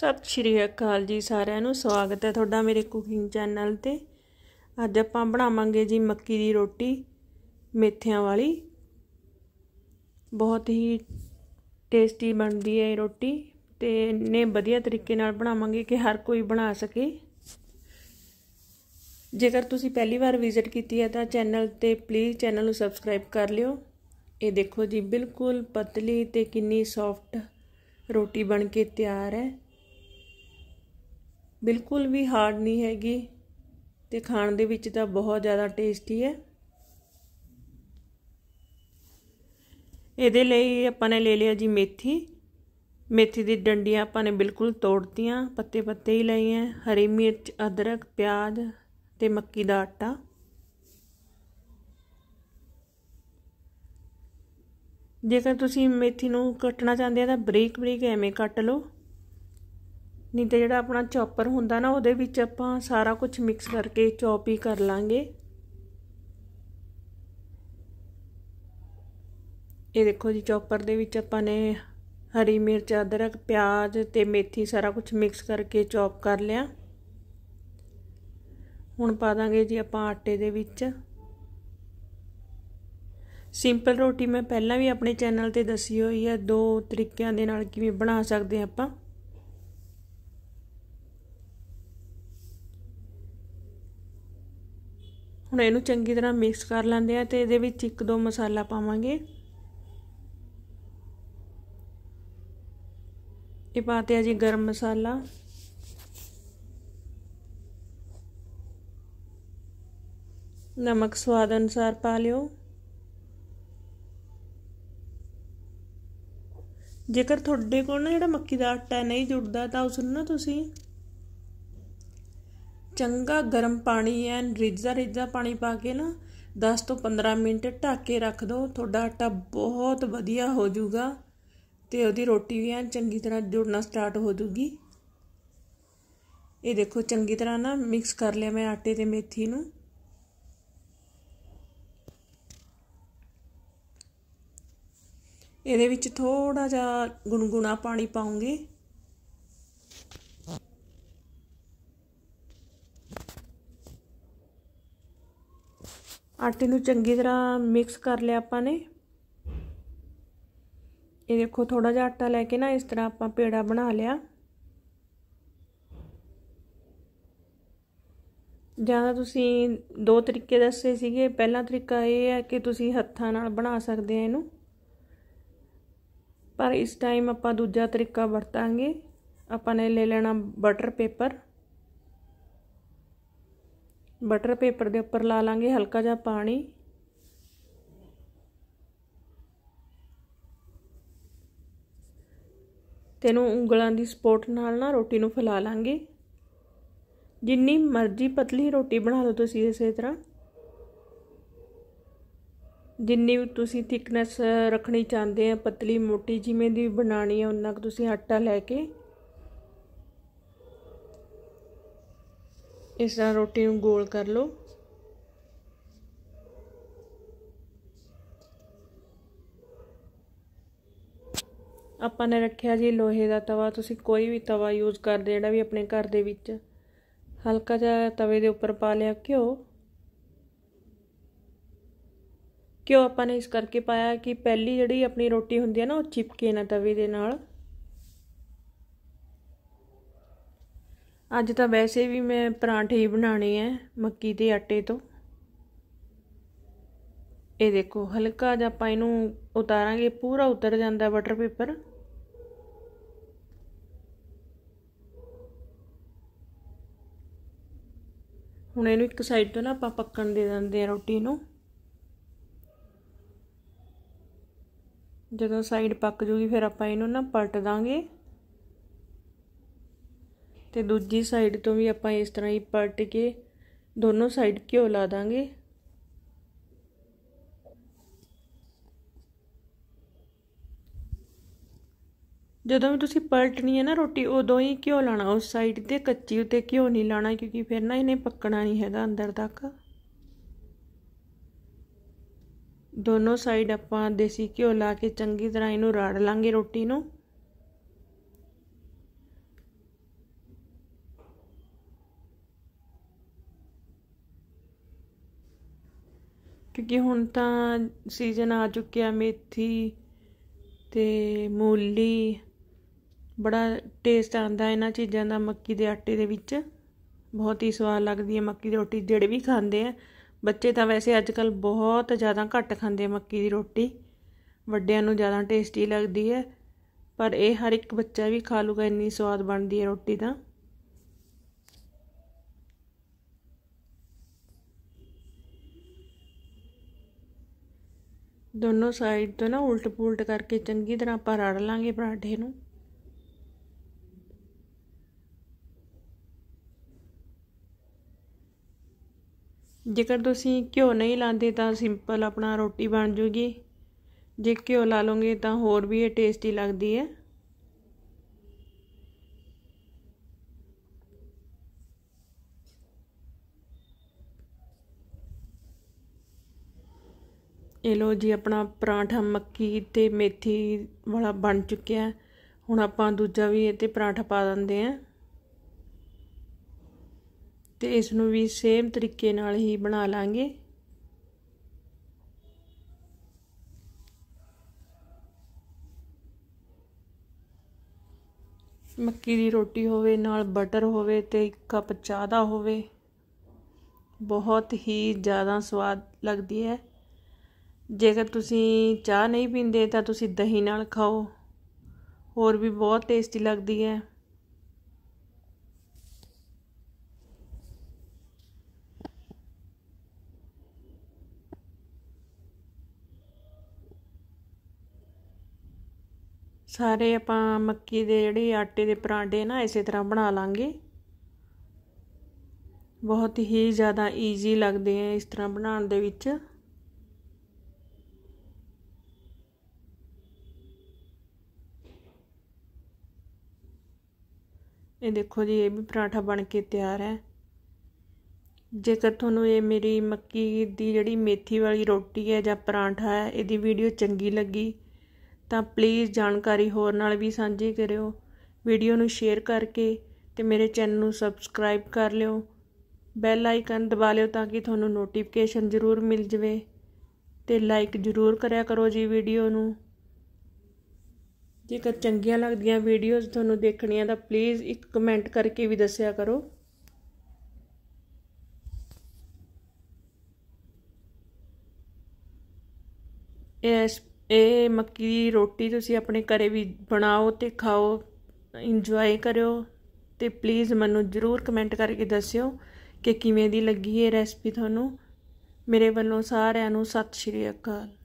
ਸਤਿ ਸ਼੍ਰੀ ਅਕਾਲ ਜੀ ਸਾਰਿਆਂ ਨੂੰ ਸਵਾਗਤ ਹੈ ਤੁਹਾਡਾ ਮੇਰੇ ਕੁਕਿੰਗ ਚੈਨਲ ਤੇ ਅੱਜ ਆਪਾਂ ਬਣਾਵਾਂਗੇ ਜੀ ਮੱਕੀ ਦੀ ਰੋਟੀ ਮੇਥਿਆਂ ਵਾਲੀ ਬਹੁਤ ਹੀ ਟੇਸਟੀ ਬਣਦੀ ਹੈ ਇਹ ਰੋਟੀ ਤੇ ਨੇ ਵਧੀਆ ਤਰੀਕੇ ਨਾਲ ਬਣਾਵਾਂਗੇ ਕਿ ਹਰ ਕੋਈ ਬਣਾ ਸਕੇ ਜੇਕਰ ਤੁਸੀਂ ਪਹਿਲੀ ਵਾਰ ਵਿਜ਼ਿਟ ਕੀਤੀ ਹੈ ਤਾਂ ਚੈਨਲ ਤੇ ਪਲੀਜ਼ ਚੈਨਲ ਨੂੰ ਸਬਸਕ੍ਰਾਈਬ ਕਰ ਲਿਓ ਇਹ ਦੇਖੋ ਜੀ ਬਿਲਕੁਲ ਪਤਲੀ ਤੇ ਕਿੰਨੀ ਸੌਫਟ ਰੋਟੀ ਬਣ ਕੇ ਤਿਆਰ ਹੈ ਬਿਲਕੁਲ ਵੀ ਹਾਰਡ ਨਹੀਂ ਹੈਗੀ ਤੇ ਖਾਣ ਦੇ ਵਿੱਚ ਤਾਂ ਬਹੁਤ ਜ਼ਿਆਦਾ ਟੇਸਟੀ ਹੈ ਇਹਦੇ ਲਈ ਆਪਾਂ ਨੇ ਲੈ ਲਿਆ ਜੀ ਮੇਥੀ ਮੇਥੀ ਦੀ ਡੰਡੀਆਂ ਆਪਾਂ ਨੇ ਬਿਲਕੁਲ ਤੋੜਤੀਆਂ ਪੱਤੇ ਪੱਤੇ ਹੀ ਲਏ ਆ ਹਰੀ ਮਿਰਚ ਅਦਰਕ ਪਿਆਜ਼ ਤੇ ਮੱਕੀ ਦਾ ਆਟਾ ਜੇਕਰ ਤੁਸੀਂ ਮੇਥੀ ਨੂੰ ਕੱਟਣਾ ਚਾਹੁੰਦੇ ਆ ਤਾਂ ਬਰੀਕ ਬਰੀਕ ਐਵੇਂ ਕੱਟ ਲਓ ਨਹੀਂ ਤੇ ਜਿਹੜਾ ਆਪਣਾ ਚੌਪਰ ਹੁੰਦਾ ਨਾ ਉਹਦੇ ਵਿੱਚ ਆਪਾਂ ਸਾਰਾ ਕੁਝ ਮਿਕਸ ਕਰਕੇ ਚੌਪ ਹੀ ਕਰ ਲਾਂਗੇ ਇਹ ਦੇਖੋ ਜੀ ਚੌਪਰ ਦੇ ਵਿੱਚ ਆਪਾਂ ਨੇ ਹਰੀ ਮਿਰਚ ਅਦਰਕ ਪਿਆਜ਼ ਤੇ ਮੇਥੀ ਸਾਰਾ ਕੁਝ ਮਿਕਸ ਕਰਕੇ ਚੌਪ ਕਰ ਲਿਆ ਹੁਣ ਪਾ ਦਾਂਗੇ ਜੀ ਆਪਾਂ ਆਟੇ ਦੇ ਵਿੱਚ ਸਿੰਪਲ ਰੋਟੀ ਮੈਂ ਪਹਿਲਾਂ ਵੀ ਆਪਣੇ ਚੈਨਲ ਤੇ ਦੱਸੀ ਹੋਈ ਹੈ ਦੋ ਤਰੀਕਿਆਂ ਦੇ ਨਾਲ ਕਿਵੇਂ ਬਣਾ ਸਕਦੇ ਆਪਾਂ ਹੁਣ ਇਹਨੂੰ ਚੰਗੀ ਤਰ੍ਹਾਂ ਮਿਕਸ ਕਰ ਲੈਂਦੇ ਆ ਤੇ ਇਹਦੇ ਵਿੱਚ ਇੱਕ ਦੋ ਮਸਾਲਾ ਪਾਵਾਂਗੇ ਇਹ ਪਾਤੇ ਆ ਜੀ ਗਰਮ ਮਸਾਲਾ ਨਮਕ ਸਵਾਦ ਅਨੁਸਾਰ ਪਾ ਲਿਓ ਜੇਕਰ ਤੁਹਾਡੇ ਕੋਲ ਨਾ ਜਿਹੜਾ ਮੱਕੀ ਦਾ ਆਟਾ ਨਹੀਂ ਜੁੜਦਾ ਤਾਂ ਉਸ ਨੂੰ ਨਾ ਤੁਸੀਂ ਚੰਗਾ ਗਰਮ ਪਾਣੀ ਐ ਰਿੱਝਾ ਰਿੱਝਾ ਪਾਣੀ ਪਾ ਕੇ ਨਾ 10 ਤੋਂ 15 ਮਿੰਟ ਢੱਕ ਕੇ ਰੱਖ ਦੋ ਤੁਹਾਡਾ ਆਟਾ ਬਹੁਤ ਵਧੀਆ ਹੋ ਜਾਊਗਾ ਤੇ ਉਹਦੀ ਰੋਟੀ ਵੀ ਐਨ ਚੰਗੀ ਤਰ੍ਹਾਂ ਜੁੜਨਾ ਸਟਾਰਟ ਹੋ ਜਾਊਗੀ ਇਹ ਦੇਖੋ ਚੰਗੀ ਤਰ੍ਹਾਂ ਨਾ ਮਿਕਸ ਕਰ ਲਿਆ ਮੈਂ ਆਟੇ ਤੇ ਮੇਥੀ ਨੂੰ ਇਹਦੇ ਵਿੱਚ ਥੋੜਾ ਜਿਹਾ ਗੁੰਗੁਣਾ ਪਾਣੀ ਪਾਉਂਗੇ ਆਟੇ ਨੂੰ ਚੰਗੀ ਤਰ੍ਹਾਂ ਮਿਕਸ ਕਰ ਲਿਆ ਆਪਾਂ ਨੇ ਇਹ ਦੇਖੋ ਥੋੜਾ ਜਿਹਾ ਆਟਾ ਲੈ ਕੇ ਨਾ ਇਸ ਤਰ੍ਹਾਂ ਆਪਾਂ ਪੇੜਾ ਬਣਾ ਲਿਆ ਜਿਆਦਾ ਤੁਸੀਂ ਦੋ ਤਰੀਕੇ ਦੱਸੇ ਸੀਗੇ ਪਹਿਲਾ ਤਰੀਕਾ ਇਹ ਹੈ ਕਿ ਤੁਸੀਂ ਹੱਥਾਂ ਨਾਲ ਬਣਾ ਸਕਦੇ ਆ ਇਹਨੂੰ ਪਰ ਇਸ ਟਾਈਮ ਆਪਾਂ ਦੂਜਾ ਤਰੀਕਾ ਵਰਤਾਂਗੇ ਆਪਾਂ ਨੇ ਲੈ ਲੈਣਾ ਬਟਰ ਪੇਪਰ ਬਟਰ ਪੇਪਰ ਦੇ ਉੱਪਰ ਲਾ ਲਾਂਗੇ ਹਲਕਾ ਜਿਹਾ ਪਾਣੀ ਤੈਨੂੰ ਉਂਗਲਾਂ ਦੀ ਸਪੋਰਟ ਨਾਲ ਨਾ ਰੋਟੀ ਨੂੰ ਫੈਲਾ ਲਾਂਗੇ ਜਿੰਨੀ ਮਰਜ਼ੀ ਪਤਲੀ ਰੋਟੀ ਬਣਾ ਲਓ ਤੁਸੀਂ ਇਸੇ ਤਰ੍ਹਾਂ ਜਿੰਨੀ ਤੁਸੀਂ ਥਿਕਨੈਸ ਰੱਖਣੀ ਚਾਹੁੰਦੇ ਆ ਪਤਲੀ ਮੋਟੀ ਜਿਵੇਂ ਦੀ ਬਣਾਣੀ ਹੈ ਉਹਨਾਂ ਕੁ ਤੁਸੀਂ ਆਟਾ ਲੈ ਕੇ ਇਸ ਤਰ੍ਹਾਂ ਰੋਟੀ ਨੂੰ ਗੋਲ ਕਰ ਲਓ ਆਪਾਂ ਨੇ ਰੱਖਿਆ ਜੀ ਲੋਹੇ ਦਾ ਤਵਾ ਤੁਸੀਂ ਕੋਈ ਵੀ ਤਵਾ ਯੂਜ਼ ਕਰਦੇ ਜਿਹੜਾ ਵੀ ਆਪਣੇ ਘਰ ਦੇ ਵਿੱਚ ਹਲਕਾ ਜਿਹਾ ਤਵੇ ਦੇ ਉੱਪਰ ਪਾ ਲਿਆ ਘਿਓ ਕਿਉਂ ਆਪਾਂ ਨੇ ਇਸ ਕਰਕੇ ਪਾਇਆ ਕਿ ਪਹਿਲੀ ਜਿਹੜੀ ਆਪਣੀ ਰੋਟੀ ਹੁੰਦੀ ਹੈ ਨਾ ਉਹ ਚਿਪਕੇ ਨਾ ਤਵੇ ਦੇ ਨਾਲ ਅੱਜ ਤਾਂ ਵੈਸੇ ਵੀ ਮੈਂ ਪਰਾਂਠੇ ਹੀ ਬਣਾਣੇ ਐ ਮੱਕੀ ਦੇ ਆਟੇ ਤੋਂ ਇਹ ਦੇਖੋ ਹਲਕਾ ਜਿਹਾ ਆਪਾਂ ਇਹਨੂੰ ਉਤਾਰਾਂਗੇ ਪੂਰਾ ਉਤਰ ਜਾਂਦਾ ਬਟਰ ਪੇਪਰ ਹੁਣ ਇਹਨੂੰ ਇੱਕ ਸਾਈਡ ਤੋਂ ਨਾ ਆਪਾਂ ਪੱਕਣ ਦੇ ਦਿੰਦੇ ਆ ਰੋਟੀ ਨੂੰ ਜਦੋਂ ਸਾਈਡ ਪੱਕ ਜੂਗੀ ਫਿਰ ਆਪਾਂ ਇਹਨੂੰ ਨਾ ਪਲਟ ਦਾਂਗੇ ਤੇ ਦੂਜੀ ਸਾਈਡ ਤੋਂ ਵੀ ਆਪਾਂ ਇਸ ਤਰ੍ਹਾਂ ਹੀ ਪਲਟ ਕੇ ਦੋਨੋਂ ਸਾਈਡ ਘਿਓ ਲਾ ਦਾਂਗੇ ਜਦੋਂ ਵੀ ਤੁਸੀਂ ਪਲਟਣੀ ਹੈ ਨਾ ਰੋਟੀ ਉਦੋਂ ਹੀ ਘਿਓ ਲਾਣਾ ਉਸ ਸਾਈਡ ਤੇ ਕੱਚੀ ਉਤੇ ਘਿਓ ਨਹੀਂ ਲਾਣਾ ਕਿਉਂਕਿ ਫਿਰ ਨਾ ਇਹਨੇ ਪੱਕਣਾ ਨਹੀਂ ਹੈਗਾ ਅੰਦਰ ਤੱਕ ਦੋਨੋਂ ਸਾਈਡ ਆਪਾਂ ਦੇਸੀ ਘਿਓ ਲਾ ਕੇ ਚੰਗੀ ਤਰ੍ਹਾਂ ਇਹਨੂੰ ਰਾੜ ਲਾਂਗੇ ਰੋਟੀ ਨੂੰ ਕਿਉਂਕਿ ਹੁਣ ਤਾਂ ਸੀਜ਼ਨ ਆ ਚੁੱਕਿਆ ਮੇਥੀ ਤੇ ਮੂਲੀ ਬੜਾ ਟੇਸਟ ਆਂਦਾ ਇਹਨਾਂ ਚੀਜ਼ਾਂ ਦਾ ਮੱਕੀ ਦੇ ਆਟੇ ਦੇ ਵਿੱਚ ਬਹੁਤ ਹੀ ਸਵਾਦ ਲੱਗਦੀ ਹੈ ਮੱਕੀ ਦੀ ਰੋਟੀ ਜਿਹੜੇ ਵੀ ਖਾਂਦੇ ਆ ਬੱਚੇ ਤਾਂ ਵੈਸੇ ਅੱਜ ਕੱਲ ਬਹੁਤ ਜ਼ਿਆਦਾ ਘੱਟ ਖਾਂਦੇ ਮੱਕੀ ਦੀ ਰੋਟੀ ਵੱਡਿਆਂ ਨੂੰ ਜ਼ਿਆਦਾ ਟੇਸਟੀ ਲੱਗਦੀ ਹੈ ਪਰ ਇਹ ਹਰ ਇੱਕ ਬੱਚਾ ਵੀ ਖਾ ਲੂਗਾ ਇੰਨੀ ਸਵਾਦ ਬਣਦੀ ਹੈ ਰੋਟੀ ਤਾਂ ਦੋਨੋਂ ਸਾਈਡ ਤੋਂ ਨਾ ਉਲਟ ਪੁਲਟ ਕਰਕੇ ਚੰਗੀ ਤਰ੍ਹਾਂ ਆਪਾਂ ਰੜ ਲਾਂਗੇ ਪਰਾਠੇ ਨੂੰ ਜੇਕਰ ਤੁਸੀਂ ਘਿਓ ਨਹੀਂ ਲਾਉਂਦੇ ਤਾਂ ਸਿੰਪਲ ਆਪਣਾ ਰੋਟੀ ਬਣ ਜੂਗੀ ਜੇ ਘਿਓ ਲਾ ਲੋਗੇ ਤਾਂ ਹੋਰ ਵੀ ਇਹ ਟੇਸਟੀ ਲੱਗਦੀ ਹੈ ਇਹ ਲੋ ਜੀ ਆਪਣਾ ਪਰਾਂਠਾ ਮੱਕੀ ਤੇ ਮੇਥੀ ਵਾਲਾ ਬਣ ਚੁੱਕਿਆ ਹੁਣ ਆਪਾਂ ਦੂਜਾ ਵੀ ਇਹ ਤੇ ਪਰਾਂਠਾ ਪਾ ਦਿੰਦੇ ਆ ਤੇ ਇਸ ਨੂੰ ਵੀ ਸੇਮ ਤਰੀਕੇ ਨਾਲ ਹੀ ਬਣਾ ਲਾਂਗੇ ਮੱਕੀ ਦੀ ਰੋਟੀ ਹੋਵੇ ਨਾਲ ਬਟਰ ਹੋਵੇ ਤੇ ਇੱਕ ਕੱਪ ਚਾਹ ਦਾ ਹੋਵੇ ਬਹੁਤ ਹੀ ਜ਼ਿਆਦਾ ਸਵਾਦ ਲੱਗਦੀ ਹੈ ਜੇਕਰ ਤੁਸੀਂ ਚਾਹ ਨਹੀਂ ਪੀਂਦੇ ਤਾਂ ਤੁਸੀਂ ਦਹੀਂ ਨਾਲ ਖਾਓ ਹੋਰ ਵੀ ਬਹੁਤ ਟੇਸਟੀ ਲੱਗਦੀ ਹੈ ਸਾਰੇ ਆਪਾਂ ਮੱਕੀ ਦੇ ਜਿਹੜੇ ਆਟੇ ਦੇ ਪਰਾਂਠੇ ਨਾ ਇਸੇ ਤਰ੍ਹਾਂ ਬਣਾ ਲਾਂਗੇ ਬਹੁਤ ਹੀ ਜ਼ਿਆਦਾ ਈਜ਼ੀ ਲੱਗਦੇ ਆ ਇਸ ਤਰ੍ਹਾਂ ਬਣਾਉਣ ਦੇ ਵਿੱਚ ਇਹ ਦੇਖੋ ਜੀ ਇਹ ਵੀ ਪਰਾਂਠਾ ਬਣ ਕੇ ਤਿਆਰ ਹੈ ਜੇਕਰ ਤੁਹਾਨੂੰ ਇਹ ਮੇਰੀ ਮੱਕੀ ਦੀ ਜਿਹੜੀ ਮੇਥੀ ਵਾਲੀ ਰੋਟੀ ਹੈ ਜਾਂ ਪਰਾਂਠਾ ਹੈ ਇਹਦੀ ਵੀਡੀਓ ਚੰਗੀ ਲੱਗੀ ਤਾਂ ਪਲੀਜ਼ ਜਾਣਕਾਰੀ ਹੋਰ ਨਾਲ ਵੀ ਸਾਂਝੀ ਕਰਿਓ ਵੀਡੀਓ ਨੂੰ ਸ਼ੇਅਰ ਕਰਕੇ ਤੇ ਮੇਰੇ ਚੈਨਲ ਨੂੰ ਸਬਸਕ੍ਰਾਈਬ ਕਰ ਲਿਓ ਬੈਲ ਆਈਕਨ ਦਬਾ ਲਿਓ ਤਾਂ ਕਿ ਤੁਹਾਨੂੰ ਨੋਟੀਫਿਕੇਸ਼ਨ ਜ਼ਰੂਰ ਮਿਲ ਜਵੇ ਤੇ ਲਾਈਕ ਜ਼ਰੂਰ ਕਰਿਆ ਕਰੋ ਜੀ ਵੀਡੀਓ ਨੂੰ ਜੇਕਰ ਚੰਗੀਆਂ ਲੱਗਦੀਆਂ ਵੀਡੀਓਜ਼ ਤੁਹਾਨੂੰ ਦੇਖਣੀਆਂ ਤਾਂ ਪਲੀਜ਼ ਇੱਕ ਕਮੈਂਟ ਕਰਕੇ ਵੀ ਦੱਸਿਆ ਕਰੋ ਇਸ ਇਹ ਮੱਕੀ ਦੀ ਰੋਟੀ ਤੁਸੀਂ ਆਪਣੇ ਘਰੇ ਵੀ ਬਣਾਓ ਤੇ ਖਾਓ ਇੰਜੋਏ ਕਰਿਓ ਤੇ ਪਲੀਜ਼ ਮੈਨੂੰ ਜਰੂਰ ਕਮੈਂਟ ਕਰਕੇ ਦੱਸਿਓ ਕਿ ਕਿਵੇਂ ਦੀ ਲੱਗੀ ਇਹ ਰੈਸਪੀ ਤੁਹਾਨੂੰ ਮੇਰੇ ਵੱਲੋਂ ਸਾਰਿਆਂ ਨੂੰ ਸਤਿ ਸ਼੍ਰੀ ਅਕਾਲ